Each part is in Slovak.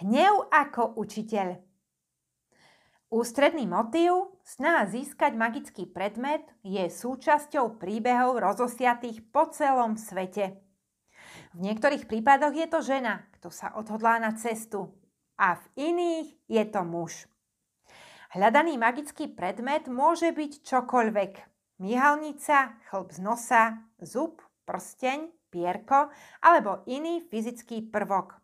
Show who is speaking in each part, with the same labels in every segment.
Speaker 1: Hnev ako učiteľ. Ústredný motív, snaha získať magický predmet, je súčasťou príbehov rozosiatých po celom svete. V niektorých prípadoch je to žena, kto sa odhodlá na cestu a v iných je to muž. Hľadaný magický predmet môže byť čokoľvek. Mihalnica, chlb z nosa, zub, prsteň, pierko alebo iný fyzický prvok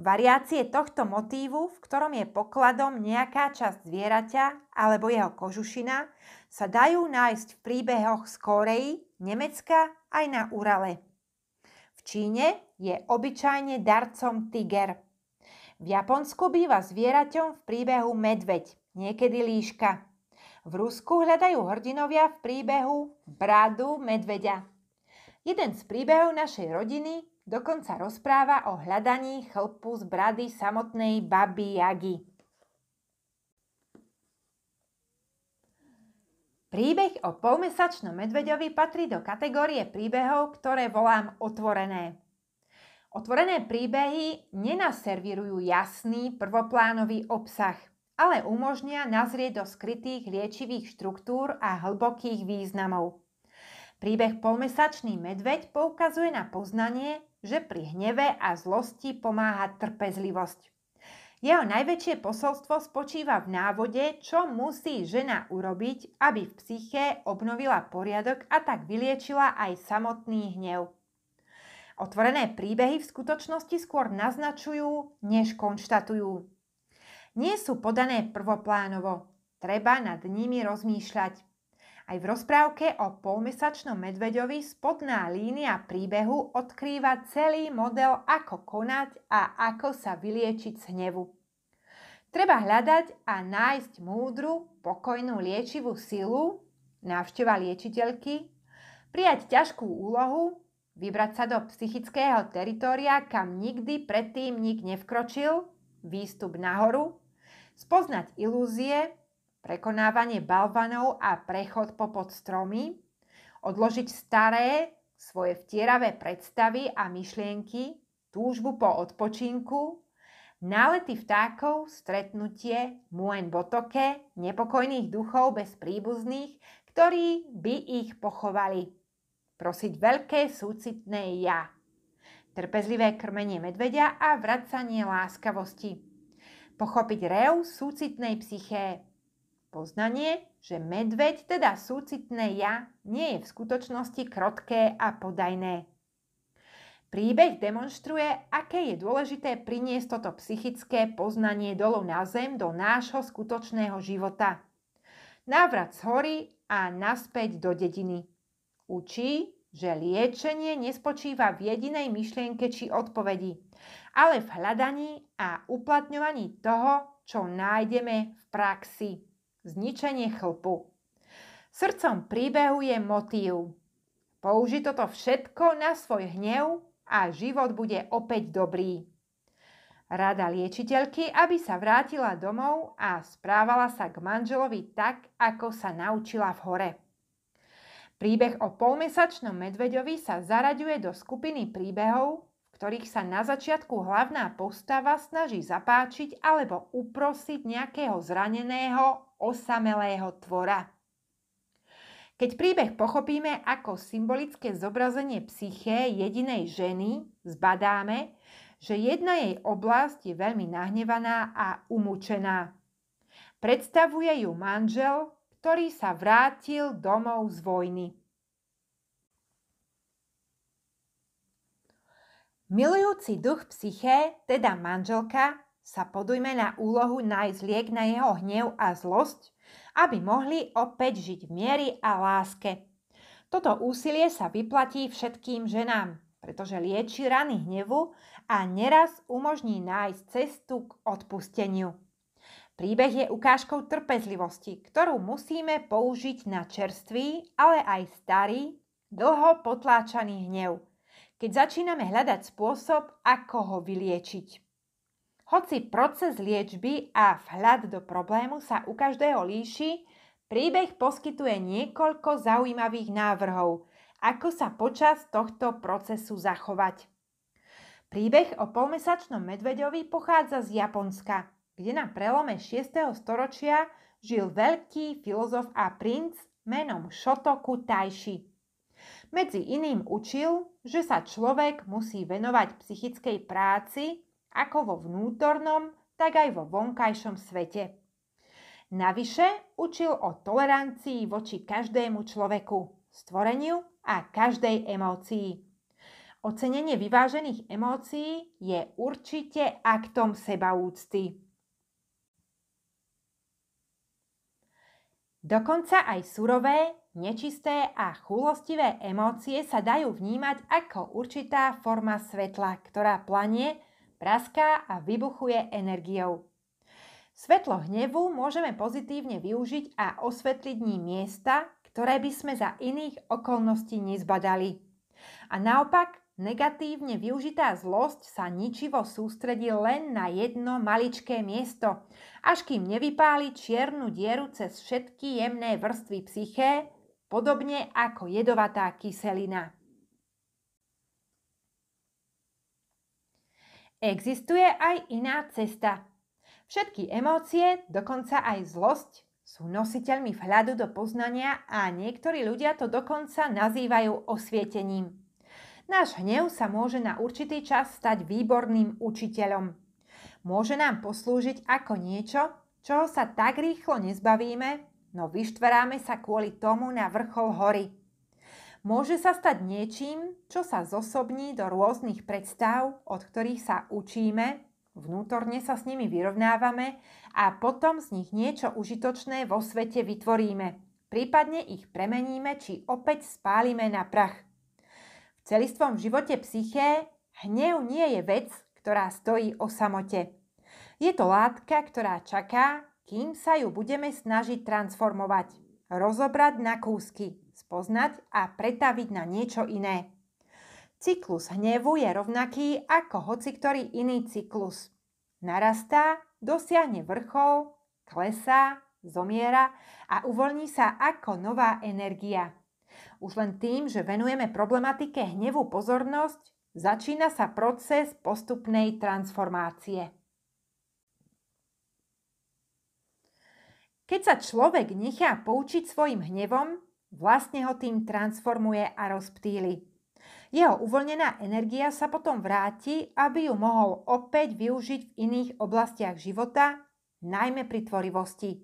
Speaker 1: variácie tohto motívu, v ktorom je pokladom nejaká časť zvieraťa alebo jeho kožušina, sa dajú nájsť v príbehoch z Koreji, Nemecka aj na Urale. V Číne je obyčajne darcom tiger. V Japonsku býva zvieraťom v príbehu medveď, niekedy líška. V Rusku hľadajú hrdinovia v príbehu bradu medveďa. Jeden z príbehov našej rodiny Dokonca rozpráva o hľadaní chlpu z brady samotnej baby Jagi. Príbeh o polmesačnom medveďovi patrí do kategórie príbehov, ktoré volám otvorené. Otvorené príbehy nenaservirujú jasný prvoplánový obsah, ale umožnia nazrieť do skrytých liečivých štruktúr a hlbokých významov. Príbeh polmesačný medveď poukazuje na poznanie, že pri hneve a zlosti pomáha trpezlivosť. Jeho najväčšie posolstvo spočíva v návode, čo musí žena urobiť, aby v psyché obnovila poriadok a tak vyliečila aj samotný hnev. Otvorené príbehy v skutočnosti skôr naznačujú, než konštatujú. Nie sú podané prvoplánovo, treba nad nimi rozmýšľať. Aj v rozprávke o polmesačnom medveďovi spodná línia príbehu odkrýva celý model, ako konať a ako sa vyliečiť z hnevu. Treba hľadať a nájsť múdru, pokojnú liečivú silu, návšteva liečiteľky, prijať ťažkú úlohu, vybrať sa do psychického teritoria, kam nikdy predtým nik nevkročil, výstup nahoru, spoznať ilúzie, prekonávanie balvanov a prechod popod stromy, odložiť staré, svoje vtieravé predstavy a myšlienky, túžbu po odpočinku, nálety vtákov, stretnutie, muen botoke, nepokojných duchov bez príbuzných, ktorí by ich pochovali. Prosiť veľké súcitné ja. Trpezlivé krmenie medvedia a vracanie láskavosti. Pochopiť reu súcitnej psyché, poznanie, že medveď, teda súcitné ja, nie je v skutočnosti krotké a podajné. Príbeh demonstruje, aké je dôležité priniesť toto psychické poznanie dolov na zem do nášho skutočného života. Návrat z hory a naspäť do dediny. Učí, že liečenie nespočíva v jedinej myšlienke či odpovedi, ale v hľadaní a uplatňovaní toho, čo nájdeme v praxi zničenie chlpu. Srdcom príbehu je motív. Použi toto všetko na svoj hnev a život bude opäť dobrý. Rada liečiteľky, aby sa vrátila domov a správala sa k manželovi tak, ako sa naučila v hore. Príbeh o polmesačnom medveďovi sa zaraďuje do skupiny príbehov, ktorých sa na začiatku hlavná postava snaží zapáčiť alebo uprosiť nejakého zraneného, osamelého tvora. Keď príbeh pochopíme ako symbolické zobrazenie psyché jedinej ženy, zbadáme, že jedna jej oblasť je veľmi nahnevaná a umúčená. Predstavuje ju manžel, ktorý sa vrátil domov z vojny. Milujúci duch psyché, teda manželka, sa podujme na úlohu nájsť liek na jeho hnev a zlosť, aby mohli opäť žiť v miery a láske. Toto úsilie sa vyplatí všetkým ženám, pretože lieči rany hnevu a neraz umožní nájsť cestu k odpusteniu. Príbeh je ukážkou trpezlivosti, ktorú musíme použiť na čerstvý, ale aj starý, dlho potláčaný hnev – keď začíname hľadať spôsob, ako ho vyliečiť. Hoci proces liečby a vhľad do problému sa u každého líši, príbeh poskytuje niekoľko zaujímavých návrhov, ako sa počas tohto procesu zachovať. Príbeh o polmesačnom medveďovi pochádza z Japonska, kde na prelome 6. storočia žil veľký filozof a princ menom Shotoku Taishi. Medzi iným učil, že sa človek musí venovať psychickej práci ako vo vnútornom, tak aj vo vonkajšom svete. Navyše učil o tolerancii voči každému človeku, stvoreniu a každej emócii. Ocenenie vyvážených emócií je určite aktom sebaúcty. Dokonca aj surové Nečisté a chulostivé emócie sa dajú vnímať ako určitá forma svetla, ktorá planie, praská a vybuchuje energiou. Svetlo hnevu môžeme pozitívne využiť a osvetliť ním miesta, ktoré by sme za iných okolností nezbadali. A naopak, negatívne využitá zlosť sa ničivo sústredí len na jedno maličké miesto, až kým nevypáli čiernu dieru cez všetky jemné vrstvy psyché, podobne ako jedovatá kyselina. Existuje aj iná cesta. Všetky emócie, dokonca aj zlosť, sú nositeľmi vhľadu do poznania a niektorí ľudia to dokonca nazývajú osvietením. Náš hnev sa môže na určitý čas stať výborným učiteľom. Môže nám poslúžiť ako niečo, čoho sa tak rýchlo nezbavíme, no vyštveráme sa kvôli tomu na vrchol hory. Môže sa stať niečím, čo sa zosobní do rôznych predstav, od ktorých sa učíme, vnútorne sa s nimi vyrovnávame a potom z nich niečo užitočné vo svete vytvoríme, prípadne ich premeníme či opäť spálime na prach. V celistvom živote psyché hnev nie je vec, ktorá stojí o samote. Je to látka, ktorá čaká, kým sa ju budeme snažiť transformovať, rozobrať na kúsky, spoznať a pretaviť na niečo iné. Cyklus hnevu je rovnaký ako hoci ktorý iný cyklus. Narastá, dosiahne vrchol, klesá, zomiera a uvoľní sa ako nová energia. Už len tým, že venujeme problematike hnevu pozornosť, začína sa proces postupnej transformácie. Keď sa človek nechá poučiť svojim hnevom, vlastne ho tým transformuje a rozptýli. Jeho uvoľnená energia sa potom vráti, aby ju mohol opäť využiť v iných oblastiach života, najmä pri tvorivosti.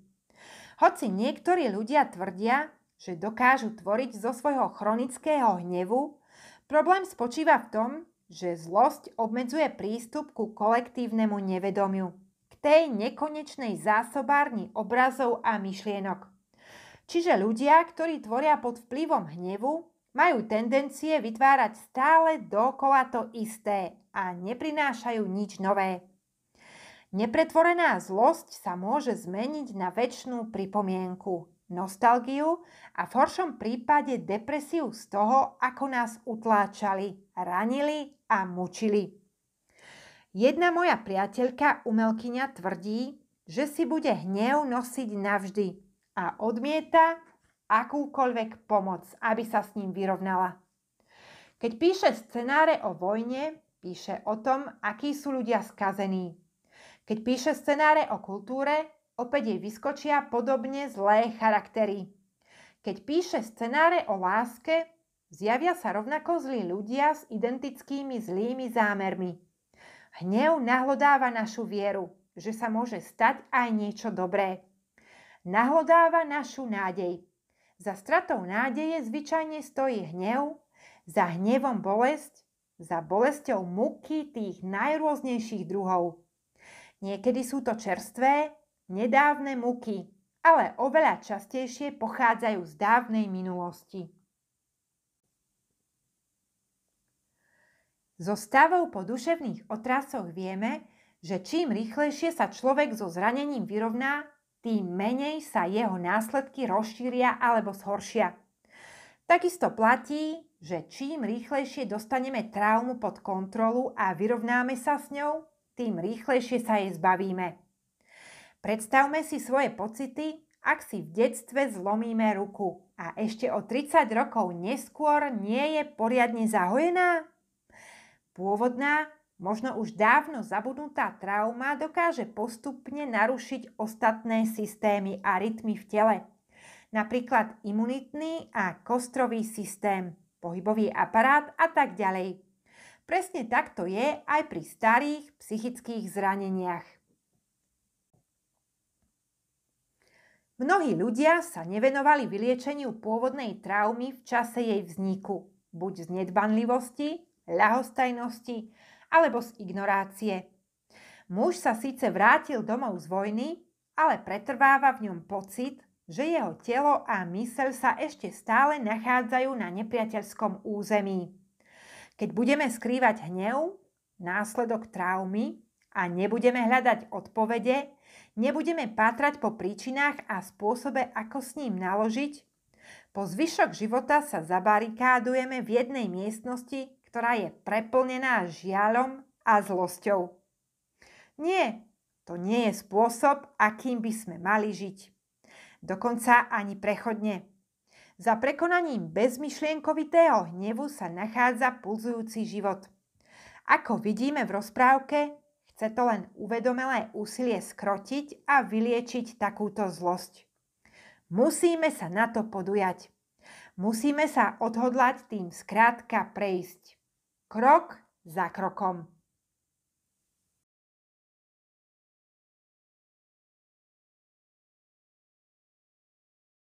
Speaker 1: Hoci niektorí ľudia tvrdia, že dokážu tvoriť zo svojho chronického hnevu, problém spočíva v tom, že zlosť obmedzuje prístup ku kolektívnemu nevedomiu tej nekonečnej zásobárni obrazov a myšlienok. Čiže ľudia, ktorí tvoria pod vplyvom hnevu, majú tendencie vytvárať stále dokola to isté a neprinášajú nič nové. Nepretvorená zlosť sa môže zmeniť na väčšnú pripomienku, nostalgiu a v horšom prípade depresiu z toho, ako nás utláčali, ranili a mučili. Jedna moja priateľka, umelkyňa, tvrdí, že si bude hnev nosiť navždy a odmieta akúkoľvek pomoc, aby sa s ním vyrovnala. Keď píše scenáre o vojne, píše o tom, akí sú ľudia skazení. Keď píše scenáre o kultúre, opäť jej vyskočia podobne zlé charaktery. Keď píše scenáre o láske, zjavia sa rovnako zlí ľudia s identickými zlými zámermi. Hnev nahlodáva našu vieru, že sa môže stať aj niečo dobré. Nahlodáva našu nádej. Za stratou nádeje zvyčajne stojí hnev, za hnevom bolesť, za bolesťou muky tých najrôznejších druhov. Niekedy sú to čerstvé, nedávne muky, ale oveľa častejšie pochádzajú z dávnej minulosti. Zo stavov po duševných otrasoch vieme, že čím rýchlejšie sa človek so zranením vyrovná, tým menej sa jeho následky rozšíria alebo zhoršia. Takisto platí, že čím rýchlejšie dostaneme traumu pod kontrolu a vyrovnáme sa s ňou, tým rýchlejšie sa jej zbavíme. Predstavme si svoje pocity, ak si v detstve zlomíme ruku a ešte o 30 rokov neskôr nie je poriadne zahojená. Pôvodná, možno už dávno zabudnutá trauma dokáže postupne narušiť ostatné systémy a rytmy v tele. Napríklad imunitný a kostrový systém, pohybový aparát a tak ďalej. Presne takto je aj pri starých psychických zraneniach. Mnohí ľudia sa nevenovali vyliečeniu pôvodnej traumy v čase jej vzniku, buď z nedbanlivosti ľahostajnosti alebo z ignorácie. Muž sa síce vrátil domov z vojny, ale pretrváva v ňom pocit, že jeho telo a mysel sa ešte stále nachádzajú na nepriateľskom území. Keď budeme skrývať hnev, následok traumy a nebudeme hľadať odpovede, nebudeme pátrať po príčinách a spôsobe, ako s ním naložiť, po zvyšok života sa zabarikádujeme v jednej miestnosti ktorá je preplnená žiaľom a zlosťou. Nie, to nie je spôsob, akým by sme mali žiť. Dokonca ani prechodne. Za prekonaním bezmyšlienkovitého hnevu sa nachádza pulzujúci život. Ako vidíme v rozprávke, chce to len uvedomelé úsilie skrotiť a vyliečiť takúto zlosť. Musíme sa na to podujať. Musíme sa odhodlať tým skrátka prejsť. krok za krokom.